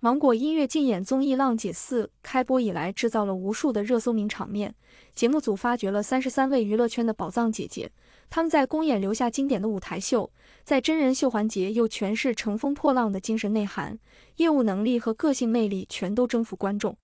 芒果音乐竞演综艺《浪姐四》开播以来，制造了无数的热搜名场面。节目组发掘了三十三位娱乐圈的宝藏姐姐，她们在公演留下经典的舞台秀，在真人秀环节又诠释乘风破浪的精神内涵，业务能力和个性魅力全都征服观众。《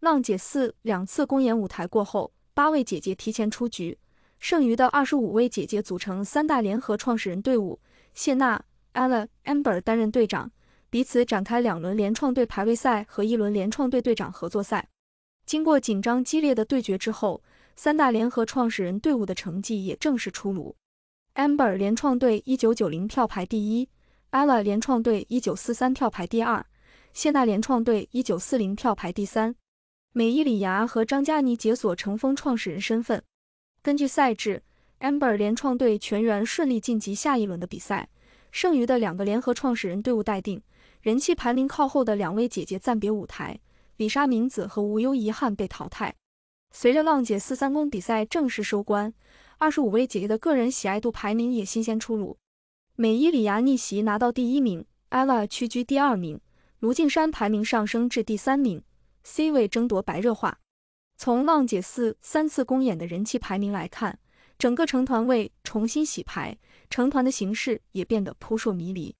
浪姐四》两次公演舞台过后，八位姐姐提前出局，剩余的二十五位姐姐组成三大联合创始人队伍，谢娜、Ella Amber 担任队长。彼此展开两轮联创队排位赛和一轮联创队队长合作赛，经过紧张激烈的对决之后，三大联合创始人队伍的成绩也正式出炉。Amber 联创队一九九零票排第一，Ella 联创队一九四三票排第二，谢娜联创队一九四零票排第三。美依礼芽和张嘉倪解锁乘风创始人身份。根据赛制，Amber 联创队全员顺利晋级下一轮的比赛，剩余的两个联合创始人队伍待定。人气排名靠后的两位姐姐暂别舞台，李莎明子和无忧遗憾被淘汰。随着《浪姐四》三公比赛正式收官，二十五位姐姐的个人喜爱度排名也新鲜出炉。美依礼芽逆袭拿到第一名，Ella 居居第二名，卢靖姗排名上升至第三名。C 位争夺白热化。从《浪姐四》三次公演的人气排名来看，整个成团位重新洗牌，成团的形势也变得扑朔迷离。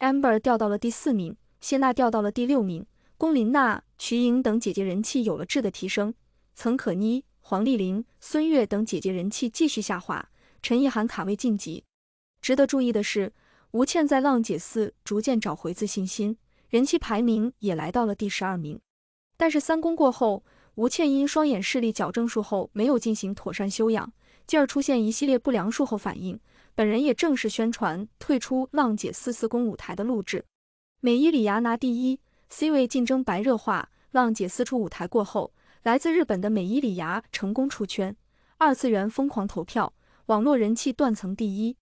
amber 掉到了第四名，谢娜掉到了第六名，龚琳娜、瞿颖等姐姐人气有了质的提升，曾可妮、黄丽玲、孙悦等姐姐人气继续下滑，陈意涵卡位晋级。值得注意的是，吴倩在浪姐四逐渐找回自信心，人气排名也来到了第十二名。但是三公过后，吴倩因双眼视力矫正术后没有进行妥善修养，进而出现一系列不良术后反应。本人也正式宣传退出浪姐四四公舞台的录制。美依礼芽拿第一，C 位竞争白热化。浪姐四出舞台过后，来自日本的美依礼芽成功出圈，二次元疯狂投票，网络人气断层第一。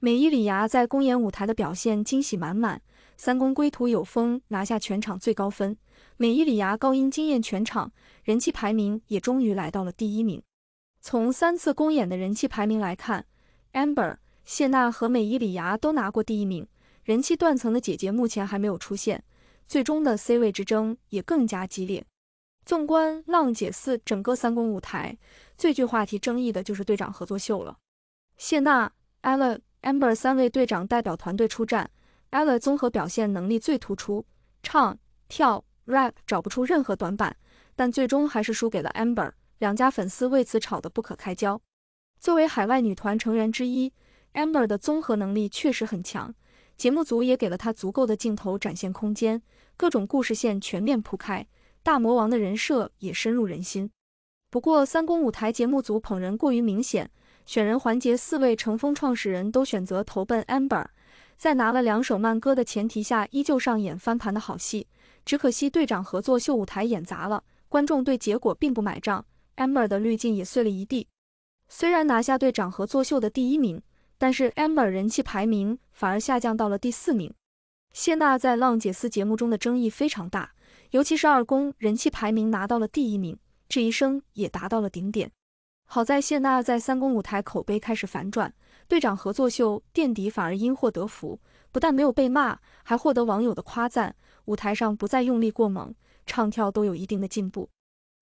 美依礼芽在公演舞台的表现惊喜满满，三公归途有风拿下全场最高分，美依礼芽高音惊艳全场，人气排名也终于来到了第一名。从三次公演的人气排名来看，Amber。谢娜和美依礼芽都拿过第一名，人气断层的姐姐目前还没有出现，最终的 C 位之争也更加激烈。纵观浪姐四整个三公舞台，最具话题争议的就是队长合作秀了。谢娜、Ella、Amber 三位队长代表团队出战，Ella 综合表现能力最突出，唱、跳、rap 找不出任何短板，但最终还是输给了 Amber，两家粉丝为此吵得不可开交。作为海外女团成员之一。amber 的综合能力确实很强，节目组也给了他足够的镜头展现空间，各种故事线全面铺开，大魔王的人设也深入人心。不过三公舞台节目组捧人过于明显，选人环节四位乘风创始人都选择投奔 amber，在拿了两首慢歌的前提下，依旧上演翻盘的好戏。只可惜队长合作秀舞台演砸了，观众对结果并不买账，amber 的滤镜也碎了一地。虽然拿下队长合作秀的第一名。但是 Amber 人气排名反而下降到了第四名，谢娜在浪姐四节目中的争议非常大，尤其是二公人气排名拿到了第一名，质疑声也达到了顶点。好在谢娜在三公舞台口碑开始反转，队长合作秀垫底反而因祸得福，不但没有被骂，还获得网友的夸赞。舞台上不再用力过猛，唱跳都有一定的进步。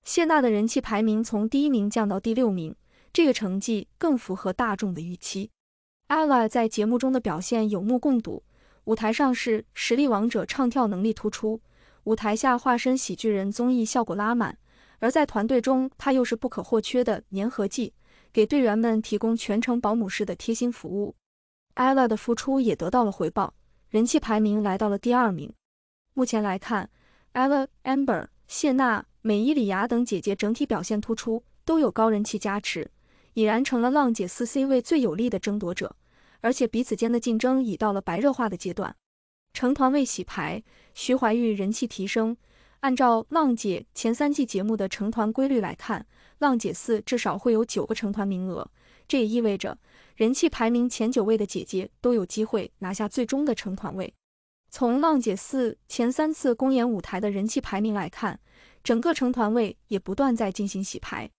谢娜的人气排名从第一名降到第六名，这个成绩更符合大众的预期。ella 在节目中的表现有目共睹，舞台上是实力王者，唱跳能力突出；舞台下化身喜剧人，综艺效果拉满。而在团队中，她又是不可或缺的粘合剂，给队员们提供全程保姆式的贴心服务。ella 的付出也得到了回报，人气排名来到了第二名。目前来看，ella、amber、谢娜、美依礼芽等姐姐整体表现突出，都有高人气加持，已然成了浪姐四 C 位最有力的争夺者。而且彼此间的竞争已到了白热化的阶段，成团位洗牌，徐怀钰人气提升。按照《浪姐》前三季节目的成团规律来看，《浪姐四》至少会有九个成团名额，这也意味着人气排名前九位的姐姐都有机会拿下最终的成团位。从《浪姐四》前三次公演舞台的人气排名来看，整个成团位也不断在进行洗牌。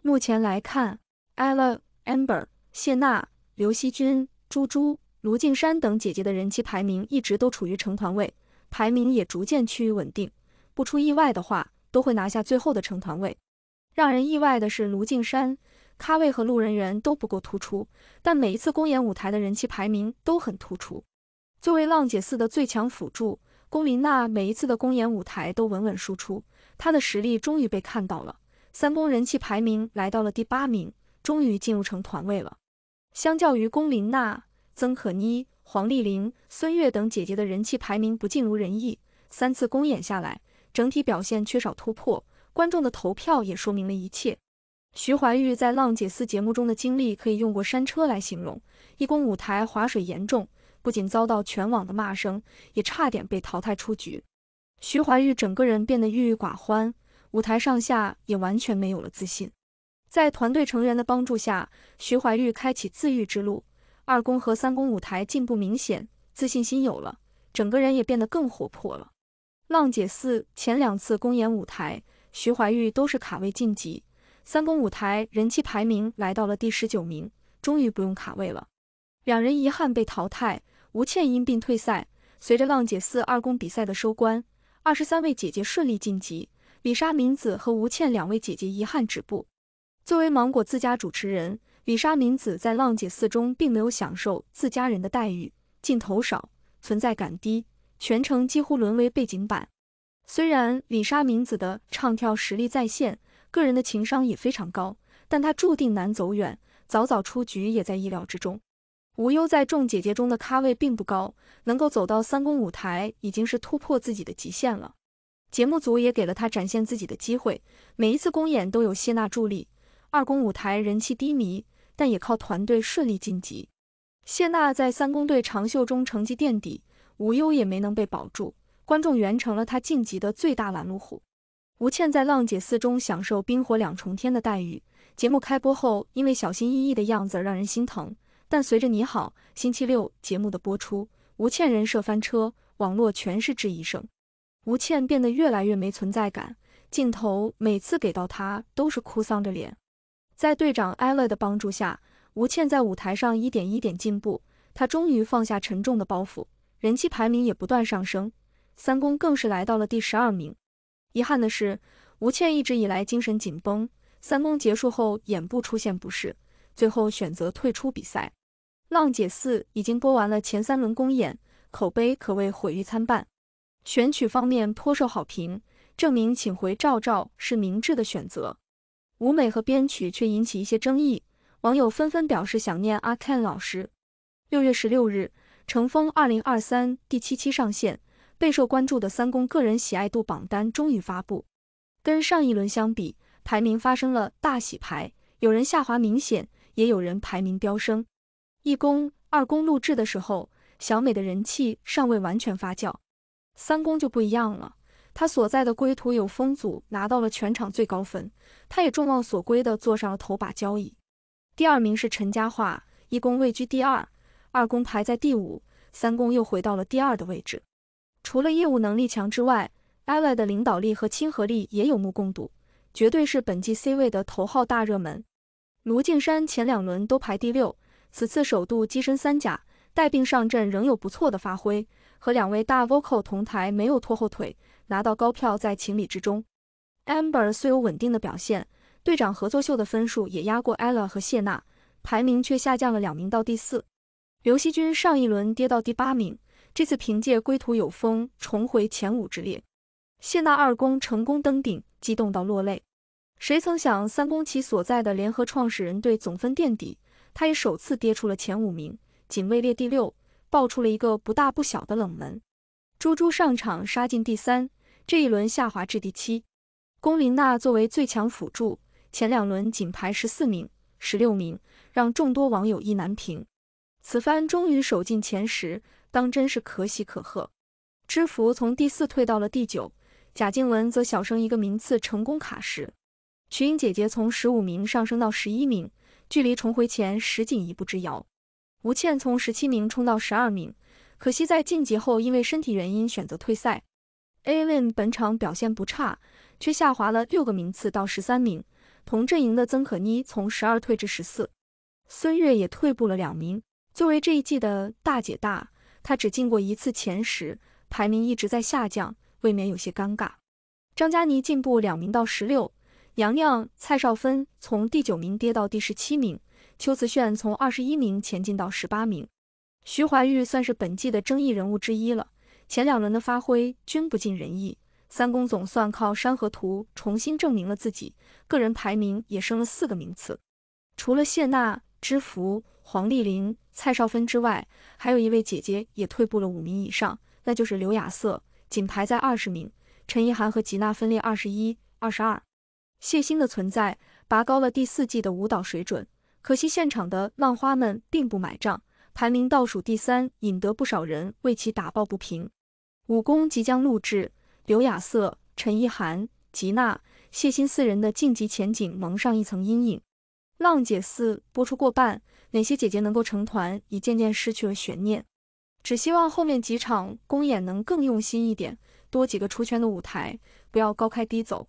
目前来看，艾 a Amber、谢娜、刘惜君。朱朱、卢靖山等姐姐的人气排名一直都处于成团位，排名也逐渐趋于稳定。不出意外的话，都会拿下最后的成团位。让人意外的是，卢靖山咖位和路人缘都不够突出，但每一次公演舞台的人气排名都很突出。作为浪姐四的最强辅助，龚琳娜每一次的公演舞台都稳稳输出，她的实力终于被看到了。三公人气排名来到了第八名，终于进入成团位了。相较于龚琳娜、曾可妮、黄丽玲、孙悦等姐姐的人气排名不尽如人意，三次公演下来，整体表现缺少突破，观众的投票也说明了一切。徐怀钰在《浪姐四》节目中的经历可以用过山车来形容，一公舞台划水严重，不仅遭到全网的骂声，也差点被淘汰出局。徐怀钰整个人变得郁郁寡欢，舞台上下也完全没有了自信。在团队成员的帮助下，徐怀钰开启自愈之路。二公和三公舞台进步明显，自信心有了，整个人也变得更活泼了。浪姐四前两次公演舞台，徐怀钰都是卡位晋级。三公舞台人气排名来到了第十九名，终于不用卡位了。两人遗憾被淘汰。吴倩因病退赛。随着浪姐四二公比赛的收官，二十三位姐姐顺利晋级。李莎明子和吴倩两位姐姐遗憾止步。作为芒果自家主持人，李莎敏子在浪姐四中并没有享受自家人的待遇，镜头少，存在感低，全程几乎沦为背景板。虽然李莎敏子的唱跳实力在线，个人的情商也非常高，但她注定难走远，早早出局也在意料之中。吴优在众姐姐中的咖位并不高，能够走到三公舞台已经是突破自己的极限了。节目组也给了她展现自己的机会，每一次公演都有谢娜助力。二公舞台人气低迷，但也靠团队顺利晋级。谢娜在三公队长秀中成绩垫底，吴优也没能被保住，观众缘成了她晋级的最大拦路虎。吴倩在浪姐四中享受冰火两重天的待遇，节目开播后因为小心翼翼的样子让人心疼，但随着你好星期六节目的播出，吴倩人设翻车，网络全是质疑声。吴倩变得越来越没存在感，镜头每次给到她都是哭丧着脸。在队长艾乐的帮助下，吴倩在舞台上一点一点进步。她终于放下沉重的包袱，人气排名也不断上升。三公更是来到了第十二名。遗憾的是，吴倩一直以来精神紧绷，三公结束后眼部出现不适，最后选择退出比赛。《浪姐四》已经播完了前三轮公演，口碑可谓毁誉参半。选曲方面颇受好评，证明请回赵赵是明智的选择。舞美和编曲却引起一些争议，网友纷纷表示想念阿 Ken 老师。六月十六日，《乘风二零二三》第七期上线，备受关注的三公个人喜爱度榜单终于发布。跟上一轮相比，排名发生了大洗牌，有人下滑明显，也有人排名飙升。一公、二公录制的时候，小美的人气尚未完全发酵，三公就不一样了。他所在的归途有风组拿到了全场最高分，他也众望所归的坐上了头把交椅。第二名是陈嘉桦，一公位居第二，二公排在第五，三公又回到了第二的位置。除了业务能力强之外，艾莱的领导力和亲和力也有目共睹，绝对是本季 C 位的头号大热门。卢靖山前两轮都排第六，此次首度跻身三甲，带病上阵仍有不错的发挥，和两位大 Vocal 同台没有拖后腿。拿到高票在情理之中。Amber 虽有稳定的表现，队长合作秀的分数也压过 Ella 和谢娜，排名却下降了两名到第四。刘惜君上一轮跌到第八名，这次凭借归途有风重回前五之列。谢娜二公成功登顶，激动到落泪。谁曾想三宫其所在的联合创始人队总分垫底，他也首次跌出了前五名，仅位列第六，爆出了一个不大不小的冷门。猪猪上场杀进第三，这一轮下滑至第七。龚琳娜作为最强辅助，前两轮仅排十四名、十六名，让众多网友意难平。此番终于守进前十，当真是可喜可贺。知福从第四退到了第九，贾静雯则小升一个名次，成功卡十。瞿颖姐姐从十五名上升到十一名，距离重回前十仅一步之遥。吴倩从十七名冲到十二名。可惜在晋级后，因为身体原因选择退赛。a i l n 本场表现不差，却下滑了六个名次到十三名。同阵营的曾可妮从十二退至十四，孙悦也退步了两名。作为这一季的大姐大，她只进过一次前十，排名一直在下降，未免有些尴尬。张嘉倪进步两名到十六，娘娘蔡少芬从第九名跌到第十七名，邱慈炫从二十一名前进到十八名。徐怀钰算是本季的争议人物之一了，前两轮的发挥均不尽人意。三公总算靠《山河图》重新证明了自己，个人排名也升了四个名次。除了谢娜、知福、黄丽玲、蔡少芬之外，还有一位姐姐也退步了五名以上，那就是刘雅瑟，仅排在二十名。陈意涵和吉娜分列二十一、二十二。谢欣的存在拔高了第四季的舞蹈水准，可惜现场的浪花们并不买账。排名倒数第三，引得不少人为其打抱不平。武功即将录制，刘雅瑟、陈意涵、吉娜、谢欣四人的晋级前景蒙上一层阴影。浪姐四播出过半，哪些姐姐能够成团已渐渐失去了悬念。只希望后面几场公演能更用心一点，多几个出圈的舞台，不要高开低走。